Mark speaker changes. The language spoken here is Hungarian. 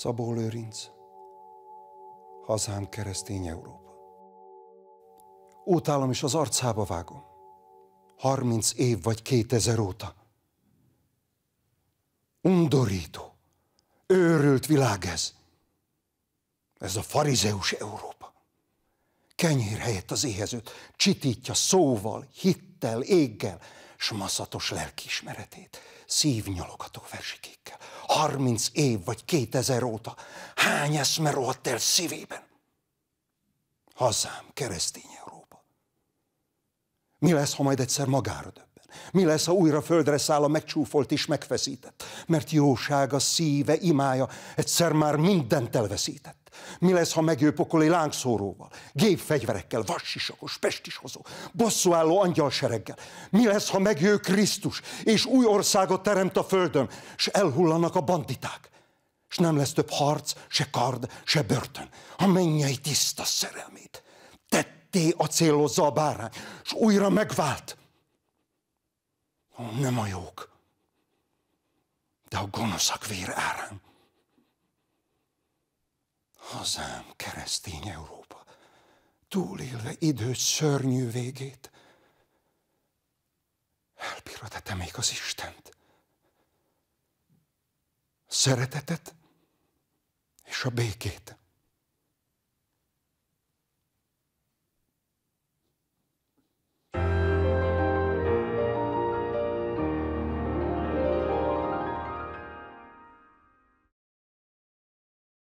Speaker 1: Szabó Lőrinc, hazám keresztény Európa. Ótálom is az arcába vágom. harminc év vagy kétezer óta. Undorító, őrült világ ez. Ez a farizeus Európa. Kenyér helyett az éhezőt csitítja szóval, hittel, éggel, s maszatos lelkiismeretét, szívnyalogató versikékkel. 30 év vagy 2000 óta. Hány eszme rohadt el szívében? Hazám, keresztény Európa. Mi lesz, ha majd egyszer magára döbb? Mi lesz, ha újra földre száll a megcsúfolt és megfeszített? Mert jósága, szíve, imája egyszer már mindent elveszített. Mi lesz, ha megőpokol pokoli lángszóróval, gépfegyverekkel, vassisakos, pestishozó, bosszúálló angyalsereggel? Mi lesz, ha megő Krisztus, és új országot teremt a földön, és elhullanak a banditák? És nem lesz több harc, se kard, se börtön, a mennyei tiszta szerelmét. Tetté a célozza a bárány, és újra megvált, nem a jók,
Speaker 2: de a gonoszak vér árán. Hazám, keresztény Európa,
Speaker 1: túlélve
Speaker 2: idő szörnyű
Speaker 1: végét, elbírod-e te még az Istent? Szeretetet és a békét.